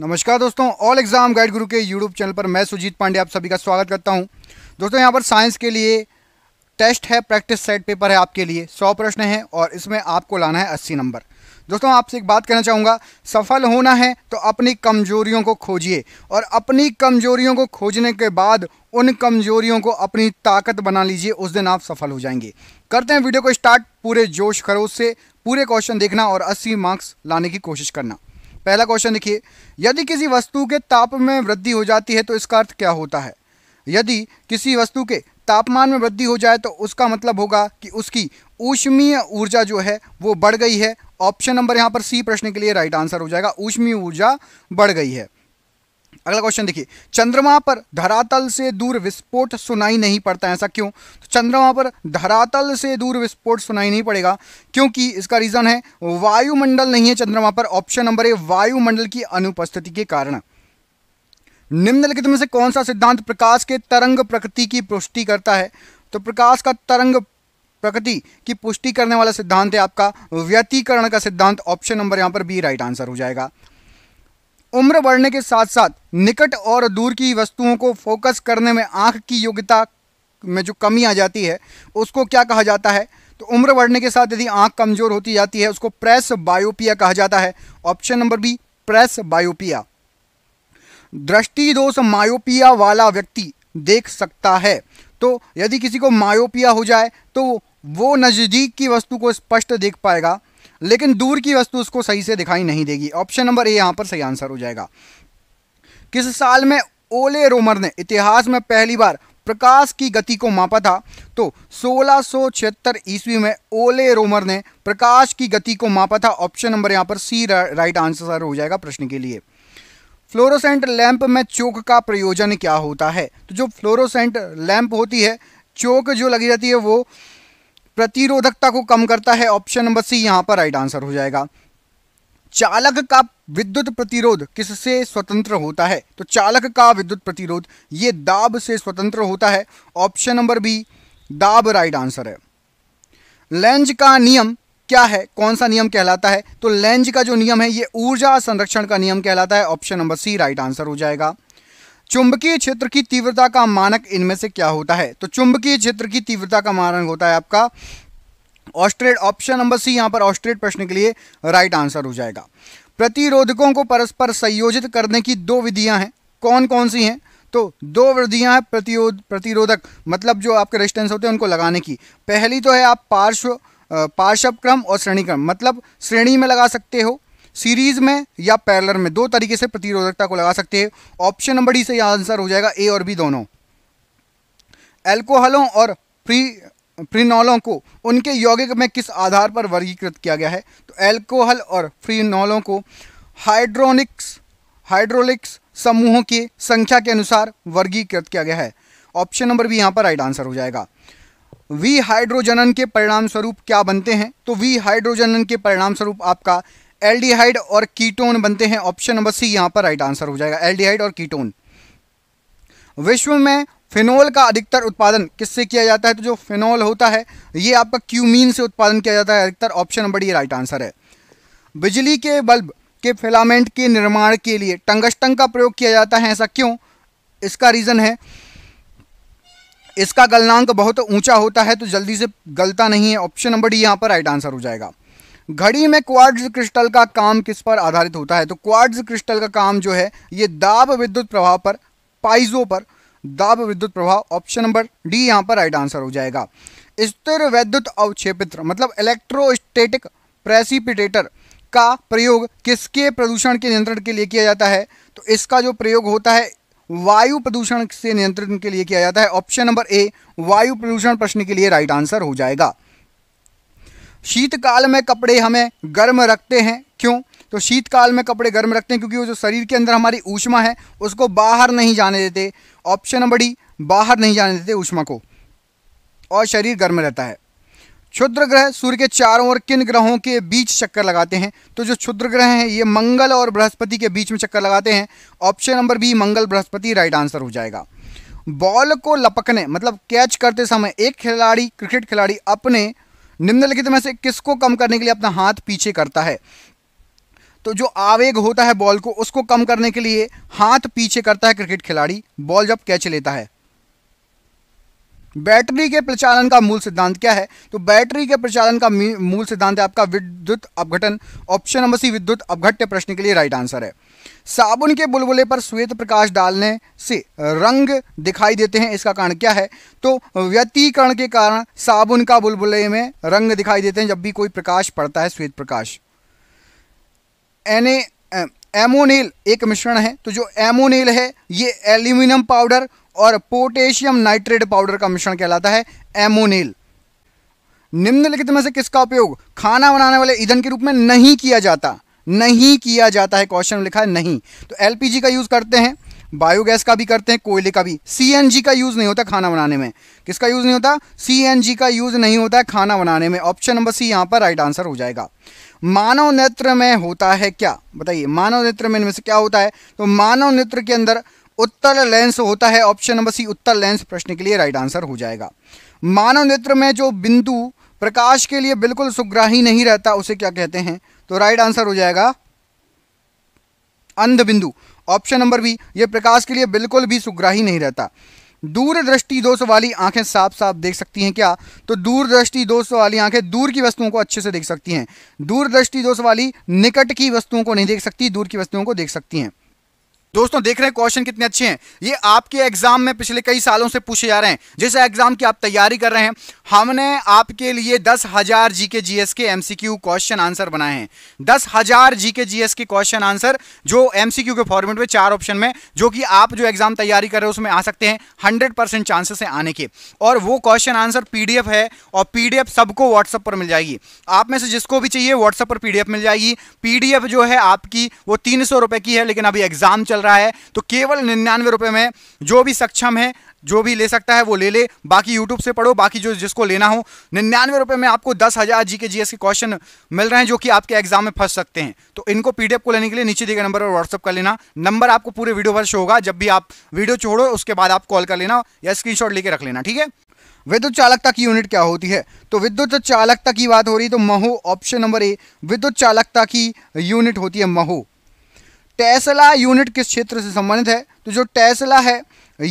नमस्कार दोस्तों all exam guide गुरु के यूट्यूब चैनल पर मैं सुजीत पांडे आप सभी का स्वागत करता हूं दोस्तों यहां पर साइंस के लिए टेस्ट है प्रैक्टिस सेट पेपर है आपके लिए सौ प्रश्न हैं और इसमें आपको लाना है अस्सी नंबर दोस्तों आपसे एक बात कहना चाहूँगा सफल होना है तो अपनी कमजोरियों को खोजिए और अपनी कमजोरियों को खोजने के बाद उन कमजोरियों को अपनी ताकत बना लीजिए उस दिन आप सफल हो जाएंगे करते हैं वीडियो को स्टार्ट पूरे जोश खरोश से पूरे क्वेश्चन देखना और अस्सी मार्क्स लाने की कोशिश करना पहला क्वेश्चन देखिए यदि किसी वस्तु के ताप में वृद्धि हो जाती है तो इसका अर्थ क्या होता है यदि किसी वस्तु के तापमान में वृद्धि हो जाए तो उसका मतलब होगा कि उसकी ऊष्मीय ऊर्जा जो है वो बढ़ गई है ऑप्शन नंबर यहाँ पर सी प्रश्न के लिए राइट आंसर हो जाएगा ऊष्मीय ऊर्जा बढ़ गई है अगला क्वेश्चन देखिए चंद्रमा पर धरातल से दूर विस्फोट सुनाई नहीं पड़ता ऐसा क्यों तो चंद्रमा पर धरातल से दूर विस्फोट सुनाई नहीं पड़ेगा क्योंकि इसका रीज़न है वायुमंडल नहीं है चंद्रमा पर ऑप्शन नंबर ए वायुमंडल की अनुपस्थिति के कारण निम्नलिखित में से कौन सा सिद्धांत प्रकाश के तरंग प्रकृति की पुष्टि करता है तो प्रकाश का तरंग प्रकृति की पुष्टि करने वाला सिद्धांत है आपका व्यतीकरण का सिद्धांत ऑप्शन नंबर यहां पर बी राइट आंसर हो जाएगा उम्र बढ़ने के साथ साथ निकट और दूर की वस्तुओं को फोकस करने में आंख की योग्यता में जो कमी आ जाती है उसको क्या कहा जाता है तो उम्र बढ़ने के साथ यदि आंख कमज़ोर होती जाती है उसको प्रेस बायोपिया कहा जाता है option number B presbyopia दृष्टि दोष मायोपिया वाला व्यक्ति देख सकता है तो यदि किसी को मायोपिया हो जाए तो वो नज़दीक की वस्तु को स्पष्ट देख पाएगा लेकिन दूर की वस्तु उसको सही से दिखाई नहीं देगी ऑप्शन नंबर ए यहां पर सही आंसर हो जाएगा किस साल में ओले रोमर ने इतिहास में पहली बार प्रकाश की गति को मापा था तो सोलह ईस्वी में ओले रोमर ने प्रकाश की गति को मापा था ऑप्शन नंबर यहाँ पर सी राइट आंसर हो जाएगा प्रश्न के लिए फ्लोरोसेंट लैंप में चोक का प्रयोजन क्या होता है तो जो फ्लोरोसेंट लैंप होती है चोक जो लगी रहती है वो प्रतिरोधकता को कम करता है ऑप्शन नंबर सी यहां पर राइट आंसर हो जाएगा चालक का विद्युत प्रतिरोध किससे स्वतंत्र होता है तो चालक का विद्युत प्रतिरोध ये दाब से स्वतंत्र होता है ऑप्शन नंबर बी दाब राइट आंसर है लेंज का नियम क्या है कौन सा नियम कहलाता है तो लेंज का जो नियम है ये ऊर्जा संरक्षण का नियम कहलाता है option number C right answer हो जाएगा चुंबकीय क्षेत्र की तीव्रता का मानक इनमें से क्या होता है तो चुंबकीय क्षेत्र की तीव्रता का मानक होता है आपका ऑस्ट्रेट ऑप्शन नंबर सी यहां पर ऑस्ट्रेट प्रश्न के लिए राइट आंसर हो जाएगा प्रतिरोधकों को परस्पर संयोजित करने की दो विधियां हैं कौन कौन सी हैं तो दो विधियां हैं प्रतिरोध प्रतिरोधक मतलब जो आपके रेजिस्टेंस होते हैं उनको लगाने की पहली तो है आप पार्श्व पार्श्वक्रम और श्रेणीक्रम मतलब श्रेणी में लगा सकते हो सीरीज में या पैरलर में दो तरीके से प्रतिरोधकता को लगा सकते हैं ऑप्शन नंबर डी से यह आंसर हो जाएगा ए और बी दोनों एल्कोहलों और प्री फ्रीनॉलों को उनके यौगिक में किस आधार पर वर्गीकृत किया गया है तो एल्कोहल और फ्रीनॉलों को हाइड्रोनिक्स हाइड्रोलिक्स समूहों की संख्या के अनुसार वर्गीकृत किया गया है ऑप्शन नंबर भी यहां पर राइट आंसर हो जाएगा वी हाइड्रोजनन के परिणाम स्वरूप क्या बनते हैं तो वी हाइड्रोजनन के परिणाम स्वरूप आपका एल्डिहाइड और कीटोन बनते हैं ऑप्शन नंबर सी यहां पर राइट आंसर हो जाएगा एल्डिहाइड और कीटोन विश्व में फिनोल का अधिकतर उत्पादन किससे किया जाता है तो जो फिनोल होता है ये आपका क्यूमीन से उत्पादन किया जाता है अधिकतर option number D right answer है बिजली के बल्ब के फिलामेंट के निर्माण के लिए टंगस्टंग का प्रयोग किया जाता है ऐसा क्यों इसका रीज़न है इसका गलनांक बहुत ऊंचा होता है तो जल्दी से गलता नहीं है ऑप्शन नंबर डी यहाँ पर राइट आंसर हो जाएगा घड़ी में क्वार्ट्ज क्रिस्टल का काम किस पर आधारित होता है तो क्वार्ट्ज क्रिस्टल का काम जो है ये दाब विद्युत प्रभाव पर पाइजो पर दाब विद्युत प्रभाव ऑप्शन नंबर डी यहां पर राइट आंसर हो जाएगा स्थिर वैद्युत अवक्षेपित्र मतलब इलेक्ट्रोस्टेटिक प्रेसिपिटेटर का प्रयोग किसके प्रदूषण के नियंत्रण के लिए किया जाता है तो इसका जो प्रयोग होता है वायु प्रदूषण से नियंत्रण के लिए किया जाता है ऑप्शन नंबर ए वायु प्रदूषण प्रश्न के लिए राइट आंसर हो जाएगा शीतकाल में कपड़े हमें गर्म रखते हैं क्यों तो शीतकाल में कपड़े गर्म रखते हैं क्योंकि वो जो शरीर के अंदर हमारी ऊष्मा है उसको बाहर नहीं जाने देते ऑप्शन नंबर डी बाहर नहीं जाने देते ऊष्मा को और शरीर गर्म रहता है क्षुद्र ग्रह सूर्य के चारों और किन ग्रहों के बीच चक्कर लगाते हैं तो जो क्षुद्र ग्रह हैं ये मंगल और बृहस्पति के बीच में चक्कर लगाते हैं ऑप्शन नंबर बी मंगल बृहस्पति राइट आंसर हो जाएगा बॉल को लपकने मतलब कैच करते समय एक खिलाड़ी क्रिकेट खिलाड़ी अपने निम्नलिखित में से किसको कम करने के लिए अपना हाथ पीछे करता है तो जो आवेग होता है बॉल को उसको कम करने के लिए हाथ पीछे करता है क्रिकेट खिलाड़ी बॉल जब कैच लेता है बैटरी के प्रचालन का मूल सिद्धांत क्या है तो बैटरी के प्रचालन का मूल सिद्धांत आपका विद्युत अपघटन ऑप्शन नंबर सी विद्युत अपघट्य प्रश्न के लिए राइट आंसर है साबुन के बुलबुले पर श्वेत प्रकाश डालने से रंग दिखाई देते हैं इसका कारण क्या है तो व्यतीकरण के कारण साबुन का बुलबुले में रंग दिखाई देते हैं जब भी कोई प्रकाश पड़ता है श्वेत प्रकाश एने एमोनेल एक मिश्रण है तो जो एमोनेल है ये एल्यूमिनियम पाउडर और पोटेशियम नाइट्रेट पाउडर का मिश्रण कहलाता है एमोनिल निम्नलिखित में से किसका उपयोग खाना बनाने वाले ईंधन के रूप में नहीं किया जाता नहीं किया जाता है क्वेश्चन लिखा है नहीं तो एलपीजी का यूज़ करते हैं बायोगैस का भी करते हैं कोयले का भी सीएनजी का यूज़ नहीं होता खाना बनाने में किसका यूज़ नहीं होता सीएनजी का यूज़ नहीं होता है खाना बनाने में ऑप्शन नंबर सी यहां पर राइट आंसर हो जाएगा मानव नेत्र में होता है क्या बताइए मानव नेत्र में इनमें से क्या होता है तो मानव नेत्र के अंदर उत्तर लेंस होता है ऑप्शन नंबर सी उत्तर लेंस प्रश्न के लिए राइट आंसर हो जाएगा मानव नेत्र में जो बिंदु प्रकाश के लिए बिल्कुल सुग्राही नहीं रहता उसे क्या कहते हैं तो राइट आंसर हो जाएगा अंध बिंदु ऑप्शन नंबर बी ये प्रकाश के लिए बिल्कुल भी सुग्राही नहीं रहता दूरदृष्टि दोष वाली आंखें साफ साफ देख सकती हैं क्या तो दूरदृष्टि दोष वाली आंखें दूर की वस्तुओं को अच्छे से देख सकती हैं दूरदृष्टि दोष वाली निकट की वस्तुओं को नहीं देख सकती दूर की वस्तुओं को देख सकती हैं दोस्तों देख रहे हैं क्वेश्चन कितने अच्छे हैं ये आपके एग्जाम में पिछले कई सालों से पूछे जा रहे हैं जिस एग्जाम की आप तैयारी कर रहे हैं हमने आपके लिए दस हजार जीके जीएस जी एस के एमसीक्यू क्वेश्चन आंसर बनाए हैं दस हजार जीके जी एस के क्वेश्चन आंसर जो एमसीक्यू के फॉर्मेट में चार ऑप्शन में जो कि आप जो एग्जाम तैयारी कर रहे हो उसमें आ सकते हैं हंड्रेड परसेंट चांसेस है आने के और वो क्वेश्चन आंसर पीडीएफ है और पीडीएफ सबको व्हाट्सएप पर मिल जाएगी आप में से जिसको भी चाहिए व्हाट्सएप पर पीडीएफ मिल जाएगी पीडीएफ जो है आपकी वो तीन सौ रुपए की है लेकिन अभी एग्जाम चल रहा रहा है तो केवल निन्यानवे रुपये में जो भी सक्षम है जो भी ले सकता है वो ले ले बाकी यूट्यूब से पढ़ो बाकी जो जिसको लेना हो निन्यानवे रुपये में आपको दस हज़ार जी के जी के क्वेश्चन मिल रहे हैं जो कि आपके एग्जाम में फंस सकते हैं तो इनको पी को लेने के लिए नीचे दिए नंबर पर व्हाट्सअप कर लेना नंबर आपको पूरे वीडियो पर शो होगा जब भी आप वीडियो छोड़ो उसके बाद आप कॉल कर लेना या स्क्रीनशॉट लेके रख लेना ठीक है विद्युत चालकता की यूनिट क्या होती है तो विद्युत चालकता की बात हो रही तो महो ऑप्शन नंबर ए विद्युत चालकता की यूनिट होती है महो टेस्ला यूनिट किस क्षेत्र से संबंधित है तो जो टेस्ला है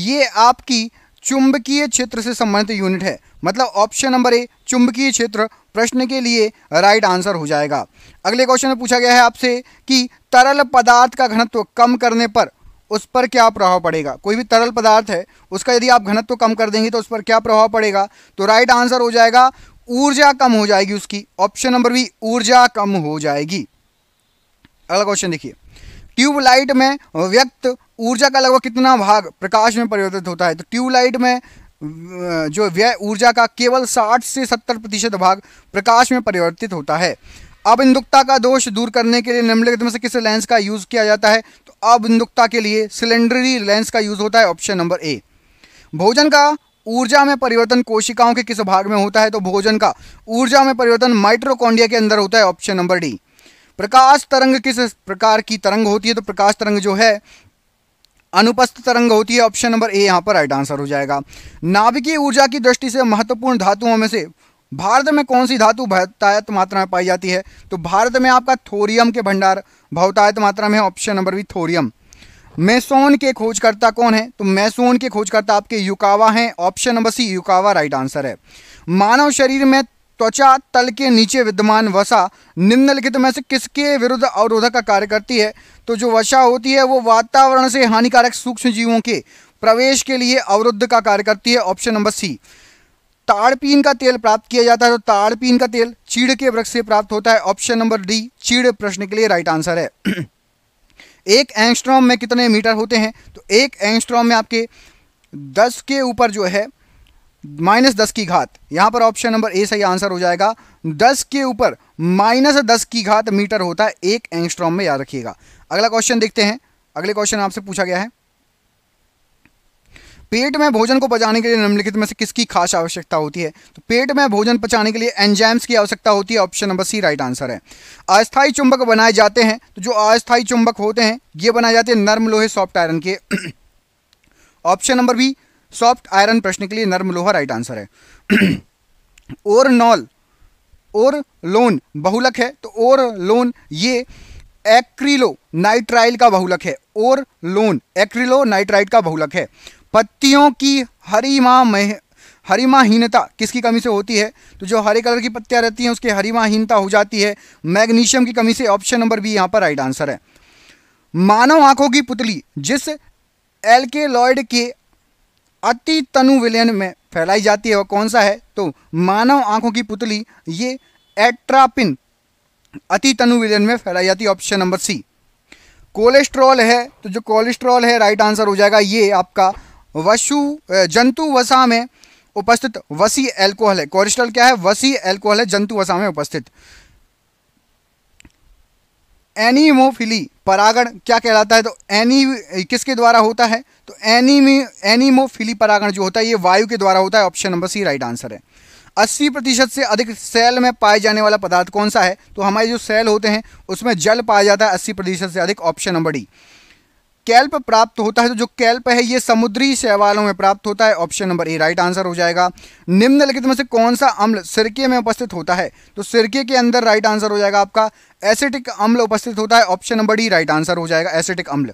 ये आपकी चुंबकीय क्षेत्र से संबंधित यूनिट है मतलब ऑप्शन नंबर ए चुंबकीय क्षेत्र प्रश्न के लिए राइट आंसर हो जाएगा अगले क्वेश्चन में पूछा गया है आपसे कि तरल पदार्थ का घनत्व कम करने पर उस पर क्या प्रभाव पड़ेगा कोई भी तरल पदार्थ है उसका यदि आप घनत्व कम कर देंगे तो उस पर क्या प्रभाव पड़ेगा तो राइट आंसर हो जाएगा ऊर्जा कम हो जाएगी उसकी ऑप्शन नंबर बी ऊर्जा कम हो जाएगी अगला क्वेश्चन देखिए ट्यूबलाइट में व्यक्त ऊर्जा का लगभग कितना भाग प्रकाश में परिवर्तित होता है तो ट्यूबलाइट में जो व्यय ऊर्जा का केवल 60 से 70 प्रतिशत भाग प्रकाश में परिवर्तित होता है अब इंदुकता का दोष दूर करने के लिए निम्नलिखित में से किस लेंस का यूज़ किया जाता है तो अब इंदुकता के लिए सिलेंडरी लेंस का यूज़ होता है ऑप्शन नंबर ए भोजन का ऊर्जा में परिवर्तन कोशिकाओं के किस भाग में होता है तो भोजन का ऊर्जा में परिवर्तन माइट्रोकॉन्डिया के अंदर होता है ऑप्शन नंबर डी प्रकाश तरंग किस प्रकार की तरंग होती है तो प्रकाश तरंग जो है अनुपस्थ तरंग होती है ऑप्शन नंबर ए यहाँ पर राइट आंसर हो जाएगा नाभिकीय ऊर्जा की दृष्टि से महत्वपूर्ण धातुओं में से भारत में कौन सी धातु बहुतायत मात्रा में पाई जाती है तो भारत में आपका थोरियम के भंडार बहुतायत मात्रा में option number B thorium meson के खोजकर्ता कौन है तो मैसोन के खोजकर्ता आपके युकावा हैं option number C Yukawa right answer है मानव शरीर में त्वचा तल के नीचे विद्यमान वसा निम्नलिखित में से किसके विरुद्ध अवरोधक का कार्य करती है तो जो वसा होती है वो वातावरण से हानिकारक सूक्ष्म जीवों के प्रवेश के लिए अवरुद्ध का कार्य करती है ऑप्शन नंबर सी ताड़पीन का तेल प्राप्त किया जाता है तो ताड़पीन का तेल चीड़ के वृक्ष से प्राप्त होता है ऑप्शन नंबर डी चीड़ प्रश्न के लिए राइट आंसर है एक एंगस्ट्रॉम में कितने मीटर होते हैं तो एक एंगस्ट्रॉम में आपके दस के ऊपर जो है माइनस दस की घात यहां पर ऑप्शन नंबर ए सही आंसर हो जाएगा दस के ऊपर माइनस दस की घात मीटर होता है एक एंगस्ट्रॉम में याद रखिएगा अगला क्वेश्चन देखते हैं अगले क्वेश्चन आपसे पूछा गया है पेट में भोजन को पचाने के लिए निम्नलिखित में से किसकी खास आवश्यकता होती है तो पेट में भोजन पचाने के लिए एंजाइम्स की आवश्यकता होती है option number C right answer है अस्थायी चुंबक बनाए जाते हैं तो जो अस्थायी चुंबक होते हैं ये बनाए जाते हैं नर्म लोहे सॉफ्ट आयरन के option number B soft iron प्रश्न के लिए नर्म लोहा राइट आंसर है और नॉल और लोन बहुलक है तो और लोन ये एक्रिलो नाइट्राइल का बहुलक है और लोन एक्रिलो नाइट्राइड का बहुलक है पत्तियों की हरिमा मह हरिमाहीनता किसकी कमी से होती है तो जो हरे कलर की पत्तियां रहती हैं उसकी हरिमाहीनता हो जाती है मैग्नीशियम की कमी से ऑप्शन नंबर बी यहाँ पर राइट आंसर है मानव आंखों की पुतली जिस एल्केलॉयड के अति तनु विलयन में फैलाई जाती है वह कौन सा है तो मानव आंखों की पुतली ये एट्रापिन अति तनु विलयन में फैलाई जाती है ऑप्शन नंबर सी कोलेस्ट्रॉल है तो जो कोलेस्ट्रॉल है राइट आंसर हो जाएगा ये आपका वशु जंतु वसा में उपस्थित वसी एल्कोहल है कोलेस्ट्रॉल क्या है वसी एल्कोहल है जंतु वसा में उपस्थित एनीमोफिली परागण क्या कहलाता है तो एनी किसके द्वारा होता है तो एनीमी एनीमोफिली परागण जो होता है ये वायु के द्वारा होता है option number C right answer है अस्सी प्रतिशत से अधिक सेल में पाए जाने वाला पदार्थ कौन सा है तो हमारे जो सेल होते हैं उसमें जल पाया जाता है अस्सी प्रतिशत से अधिक ऑप्शन नंबर डी कैल्प प्राप्त होता है तो जो कैल्प है ये समुद्री शैवालों में प्राप्त होता है option number A right answer हो जाएगा निम्नलिखित में से कौन सा अम्ल सिरके में उपस्थित होता है तो सिरके के अंदर राइट आंसर हो जाएगा आपका एसिटिक अम्ल उपस्थित होता है option number D right answer हो जाएगा एसिटिक अम्ल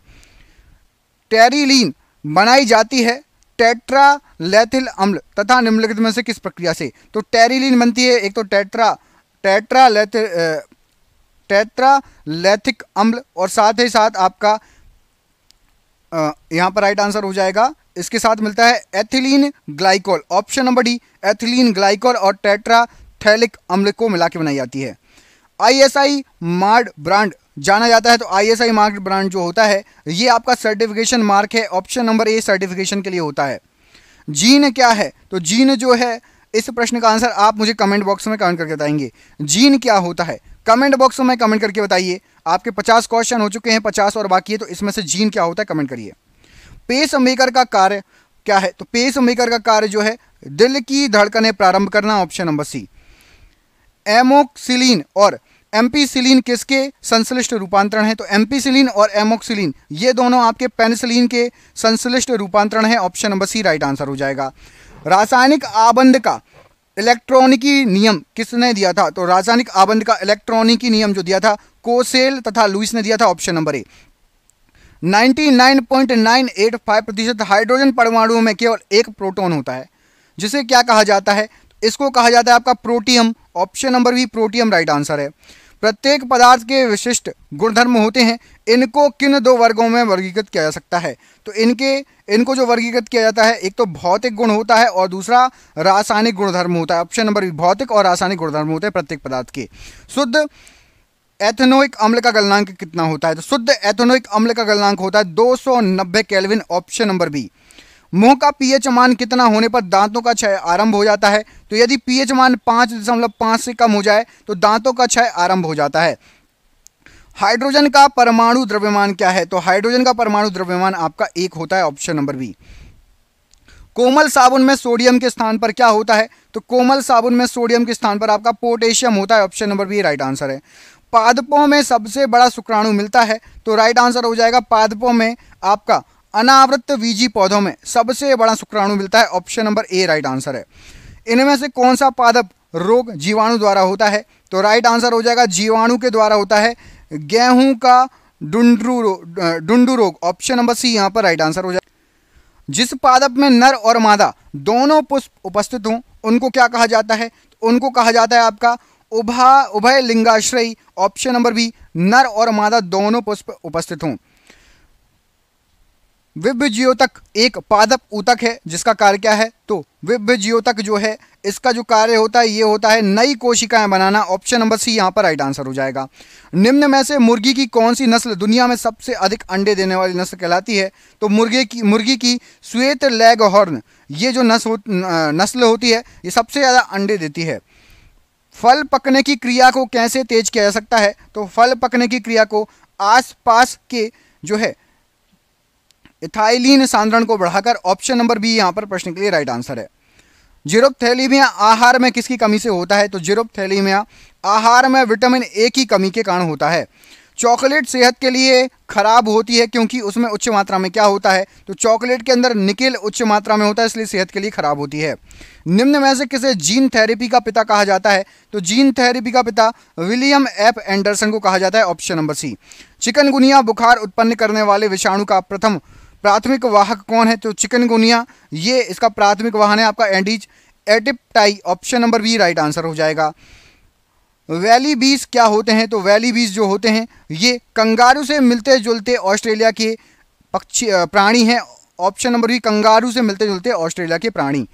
टेरिलीन बनाई जाती है टेट्रा लेथिल अम्ल तथा निम्नलिखित में से किस प्रक्रिया से तो टेरिलीन बनती है एक तो टेट्रा टेट्रा लेथिल लेथिक अम्ल और साथ ही साथ आपका यहाँ पर राइट आंसर हो जाएगा इसके साथ मिलता है ethylene glycol option number D ethylene glycol और टेट्रा थैलिक अम्ल को मिला के बनाई जाती है आईएसआई मार्ड ब्रांड जाना जाता है तो आईएसआई मार्ड ब्रांड जो होता है ये आपका सर्टिफिकेशन मार्क है ऑप्शन नंबर ए सर्टिफिकेशन के लिए होता है जीन क्या है तो जीन जो है इस प्रश्न का आंसर आप मुझे कमेंट बॉक्स में कमेंट करके बताएंगे जीन क्या होता है कमेंट बॉक्स में कमेंट करके बताइए आपके पचास क्वेश्चन हो चुके हैं पचास और बाकी है तो इसमें से जीन क्या होता है कमेंट करिए पेस मेकर का कार्य क्या है तो पेस मेकर का कार्य जो है दिल की धड़कने प्रारंभ करना ऑप्शन नंबर सी एमोक्सिलीन और एम्पीसिलीन किसके संश्लिष्ट रूपांतरण है तो एम्पीसिलीन और एमोक्सिलीन ये दोनों आपके पेनिसिलीन के संश्लिष्ट रूपांतरण है option number C right answer हो जाएगा रासायनिक आबंध का इलेक्ट्रॉनिकी नियम किसने दिया था तो रासायनिक आबंध का इलेक्ट्रॉनिकी नियम जो दिया था कोसेल तथा लुइस ने दिया था ऑप्शन नंबर ए 99.985 प्रतिशत हाइड्रोजन परमाणुओं में केवल एक प्रोटॉन होता है जिसे क्या कहा जाता है इसको कहा जाता है आपका प्रोटियम ऑप्शन नंबर भी प्रोटियम राइट आंसर है प्रत्येक पदार्थ के विशिष्ट गुणधर्म होते हैं इनको किन दो वर्गों में वर्गीकृत किया जा सकता है तो इनके इनको जो वर्गीकृत किया जाता है एक तो भौतिक गुण होता है और दूसरा रासायनिक गुणधर्म होता है ऑप्शन नंबर भौतिक और रासायनिक गुणधर्म होते हैं प्रत्येक पदार्थ के शुद्ध एथेनोइक अम्ल का गलनांक कितना होता है तो शुद्ध एथेनोइक अम्ल का गलनांक होता है 290 केल्विन ऑप्शन नंबर बी मुंह का पीएच मान कितना होने पर दांतों का क्षय आरंभ हो जाता है तो यदि पीएच मान पांच दशमलव पांच से कम हो जाए तो दांतों का क्षय आरंभ हो जाता है हाइड्रोजन का परमाणु द्रव्यमान क्या है तो हाइड्रोजन का परमाणु द्रव्यमान आपका एक होता है ऑप्शन नंबर बी कोमल साबुन में सोडियम के स्थान पर क्या होता है तो कोमल साबुन में सोडियम के स्थान पर आपका पोटेशियम होता है option number B right answer है पादपों में सबसे बड़ा शुक्राणु मिलता है तो राइट आंसर हो जाएगा पादपों में आपका अनावृत बीजी पौधों में सबसे बड़ा शुक्राणु मिलता है option number A right answer है इनमें से कौन सा पादप रोग जीवाणु द्वारा होता है तो राइट आंसर हो जाएगा जीवाणु के द्वारा होता है गेहूं का डुंडू रोग डुंडू रोग ऑप्शन नंबर सी यहां पर राइट आंसर हो जाए जिस पादप में नर और मादा दोनों पुष्प उपस्थित हों उनको क्या कहा जाता है उनको कहा जाता है आपका उभा उभय लिंगाश्रय ऑप्शन नंबर बी नर और मादा दोनों पुष्प उपस्थित हों ज्योतक एक पादप ऊतक है जिसका कार्य क्या है तो विभज्यो तक जो है इसका जो कार्य होता है ये होता है नई कोशिकाएं बनाना ऑप्शन नंबर सी यहाँ पर राइट आंसर हो जाएगा निम्न में से मुर्गी की कौन सी नस्ल दुनिया में सबसे अधिक अंडे देने वाली नस्ल कहलाती है तो मुर्गे की मुर्गी की श्वेत लेग हॉर्न ये जो नस्ल हो, नस्ल होती है ये सबसे ज़्यादा अंडे देती है फल पकने की क्रिया को कैसे तेज किया जा सकता है तो फल पकने की क्रिया को आस के जो है इथाइलिन सांद्रण को बढ़ाकर ऑप्शन नंबर बी यहाँ पर प्रश्न के लिए राइट आंसर है जीरोपथैलीमिया आहार में किसकी कमी से होता है तो जीरोपथैलीमिया आहार में विटामिन ए की कमी के कारण होता है चॉकलेट सेहत के लिए खराब होती है क्योंकि उसमें उच्च मात्रा में क्या होता है तो चॉकलेट के अंदर निकेल उच्च मात्रा में होता है इसलिए सेहत के लिए खराब होती है निम्न में से किसे जीन थेरेपी का पिता कहा जाता है तो जीन थेरेपी का पिता विलियम एफ एंडरसन को कहा जाता है ऑप्शन नंबर सी चिकनगुनिया बुखार उत्पन्न करने वाले विषाणु का प्रथम प्राथमिक वाहक कौन है तो चिकनगुनिया ये इसका प्राथमिक वाहन है आपका Aedes aegypti option number B right answer हो जाएगा वैली बीज क्या होते हैं तो वैली बीज जो होते हैं ये कंगारू से मिलते जुलते ऑस्ट्रेलिया के पक्षी प्राणी हैं ऑप्शन नंबर बी कंगारू से मिलते जुलते ऑस्ट्रेलिया के प्राणी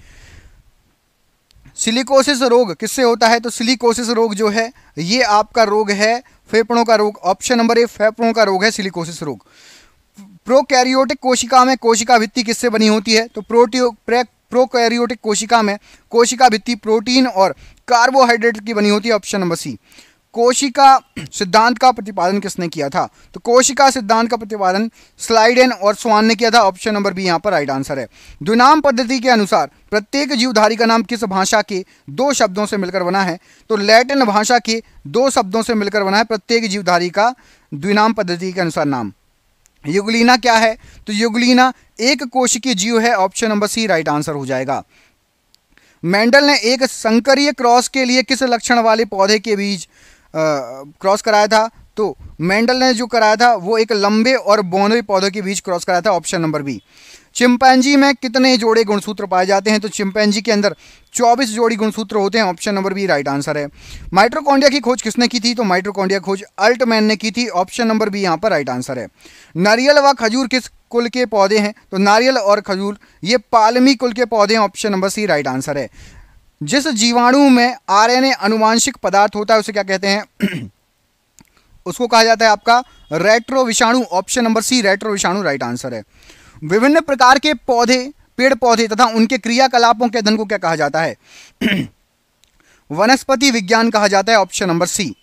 सिलिकोसिस रोग किससे होता है तो सिलिकोसिस रोग जो है ये आपका रोग है फेफड़ों का रोग ऑप्शन नंबर ए फेफड़ों का रोग है सिलिकोसिस रोग प्रोकैरियोटिक कोशिका में कोशिका भित्ति किससे बनी होती है तो प्रोटियो प्रोकैरियोटिक कोशिका में कोशिका भित्ति प्रोटीन और कार्बोहाइड्रेट की बनी होती है ऑप्शन नंबर सी कोशिका सिद्धांत का प्रतिपादन किसने किया था तो कोशिका सिद्धांत का प्रतिपादन स्लाइडेन और स्वान ने किया था ऑप्शन नंबर बी यहाँ पर राइट आंसर है दुनाम पद्धति के अनुसार प्रत्येक जीवधारी का नाम किस भाषा के दो शब्दों से मिलकर बना है तो लैटिन भाषा के दो शब्दों से मिलकर बना है प्रत्येक जीवधारी का द्विनाम पद्धति के अनुसार नाम युगलीना क्या है तो युगलीना एक कोशिकीय जीव है option number C right answer हो जाएगा मेंडल ने एक संकरीय क्रॉस के लिए किस लक्षण वाले पौधे के बीज क्रॉस कराया था तो मेंडल ने जो कराया था वो एक लंबे और बौनवे पौधों के बीच क्रॉस कराया था ऑप्शन नंबर बी चिंपैनजी में कितने जोड़े गुणसूत्र पाए जाते हैं तो चिंपैनजी के अंदर 24 जोड़ी गुणसूत्र होते हैं option number B right answer है माइट्रोकॉन्डिया की खोज किसने की थी तो माइट्रोकॉन्डिया खोज अल्टमैन ने की थी ऑप्शन नंबर बी यहाँ पर राइट आंसर है नारियल व खजूर किस कुल के पौधे हैं तो नारियल और खजूर ये पालमी कुल के पौधे हैं option number C right answer है जिस जीवाणु में ए अनुवांशिक पदार्थ होता है उसे क्या कहते हैं उसको कहा जाता है आपका रेट्रो विषाणु ऑप्शन नंबर सी रेट्रो विषाणु राइट आंसर है विभिन्न प्रकार के पौधे पेड़ पौधे तथा उनके क्रियाकलापों के अध्ययन को क्या कहा जाता है वनस्पति विज्ञान कहा जाता है ऑप्शन नंबर सी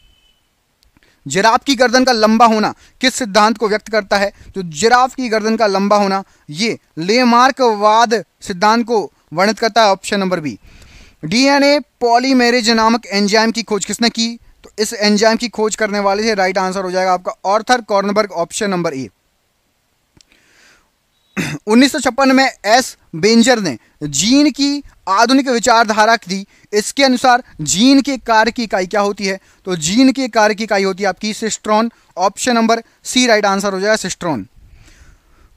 जिराफ की गर्दन का लंबा होना किस सिद्धांत को व्यक्त करता है तो जिराफ की गर्दन का लंबा होना ये लेमार्कवाद सिद्धांत को वर्णित करता है option number B DNA polymerase नामक एंजाइम की खोज किसने की तो इस एंजाइम की खोज करने वाले से राइट आंसर हो जाएगा आपका Arthur Kornberg option number A उन्नीस में एस बेंजर ने जीन की आधुनिक विचारधारा दी इसके अनुसार जीन के कार्य की इकाई क्या होती है तो जीन के कार्य की इकाई होती है आपकी cistron option number C right answer हो जाएगा सिस्ट्रॉन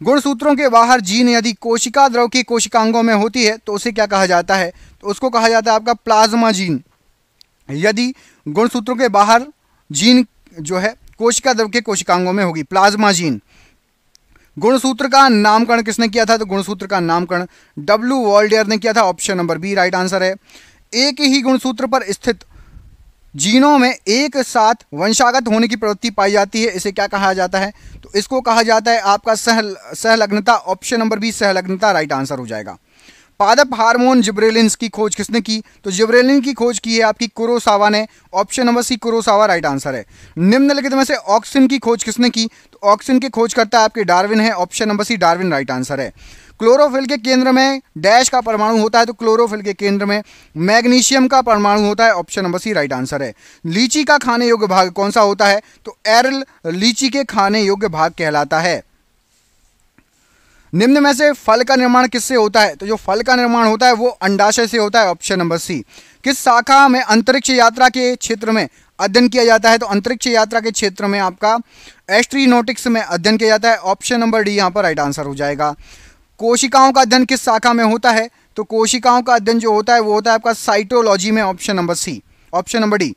गुणसूत्रों के बाहर जीन यदि कोशिका द्रव की कोशिकांगों में होती है तो उसे क्या कहा जाता है तो उसको कहा जाता है आपका प्लाज्मा जीन यदि गुणसूत्रों के बाहर जीन जो है कोशिका द्रव के कोशिकांगों में होगी प्लाज्मा जीन गुणसूत्र का नामकरण किसने किया था तो गुणसूत्र का नामकरण डब्ल्यू वॉल्डियर ने किया था option number B right answer है एक ही गुणसूत्र पर स्थित जीनों में एक साथ वंशागत होने की प्रवृत्ति पाई जाती है इसे क्या कहा जाता है तो इसको कहा जाता है आपका सह सहलग्नता ऑप्शन नंबर बी सहलग्नता राइट आंसर हो जाएगा पादप हार्मोन जिब्रेलिन्स की खोज किसने की तो जिब्रेलिन की खोज की है आपकी कुरोसावा ने option number C Kurosawa right answer है निम्नलिखित में से ऑक्सिन की खोज किसने की तो ऑक्सिन की खोज करता है आपके डार्विन है option number C Darwin right answer है क्लोरोफिल के केंद्र में डैश का परमाणु होता है तो क्लोरोफिल के केंद्र में मैग्नीशियम का परमाणु होता है option number C right answer है लीची का खाने योग्य भाग कौन सा होता है तो एरल लीची के खाने योग्य भाग कहलाता है निम्न में से फल का निर्माण किससे होता है तो जो फल का निर्माण होता है वो अंडाशय से होता है ऑप्शन नंबर सी किस शाखा में अंतरिक्ष यात्रा के क्षेत्र में अध्ययन किया जाता है तो अंतरिक्ष यात्रा के क्षेत्र में आपका एस्ट्रीनोटिक्स में अध्ययन किया जाता है ऑप्शन नंबर डी यहाँ पर राइट आंसर हो जाएगा कोशिकाओं का अध्ययन किस शाखा में होता है तो कोशिकाओं का अध्ययन जो होता है वो होता है आपका साइटोलॉजी में option number C option number D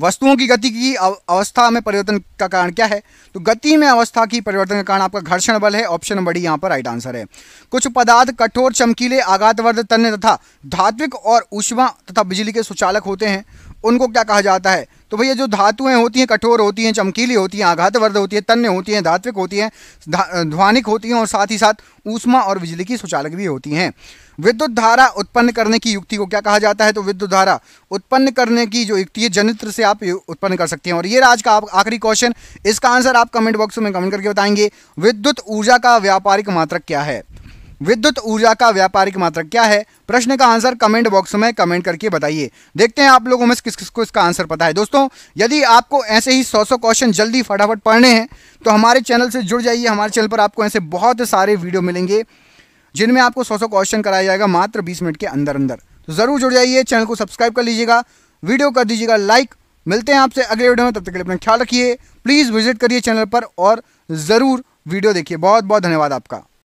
वस्तुओं की गति की अवस्था में परिवर्तन का कारण क्या है तो गति में अवस्था की परिवर्तन का कारण आपका घर्षण बल है ऑप्शन नंबर डी यहाँ पर राइट आंसर है कुछ पदार्थ कठोर चमकीले आघातवर्ध तन्य तथा धात्विक और ऊष्मा तथा बिजली के सुचालक होते हैं उनको क्या कहा जाता है तो भैया जो धातुएं होती हैं कठोर होती हैं चमकीली होती हैं आघातवर्ध होती है तन्य होती हैं धात्विक होती हैं ध्वानिक होती हैं और साथ ही साथ ऊष्मा और बिजली की सुचालक भी होती हैं विद्युत धारा उत्पन्न करने की युक्ति को क्या कहा जाता है तो विद्युत धारा उत्पन्न करने की जो युक्ति है जनित्र से आप उत्पन्न कर सकते हैं और ये आज का आखिरी क्वेश्चन इसका आंसर आप कमेंट बॉक्स में कमेंट करके बताएंगे विद्युत ऊर्जा का व्यापारिक मात्रक क्या है विद्युत ऊर्जा का व्यापारिक मात्रक क्या है प्रश्न का आंसर कमेंट बॉक्स में कमेंट करके बताइए देखते हैं आप लोगों में किस किस को इसका आंसर पता है दोस्तों यदि आपको ऐसे ही सौ सौ क्वेश्चन जल्दी फटाफट पढ़ने हैं तो हमारे चैनल से जुड़ जाइए हमारे चैनल पर आपको ऐसे बहुत सारे वीडियो मिलेंगे जिनमें आपको सौ सौ क्वेश्चन कराया जाएगा मात्र बीस मिनट के अंदर अंदर तो ज़रूर जुड़ जाइए चैनल को सब्सक्राइब कर लीजिएगा वीडियो कर दीजिएगा लाइक मिलते हैं आपसे अगले वीडियो में तब तक के लिए अपना ख्याल रखिए प्लीज़ विजिट करिए चैनल पर और ज़रूर वीडियो देखिए बहुत बहुत धन्यवाद आपका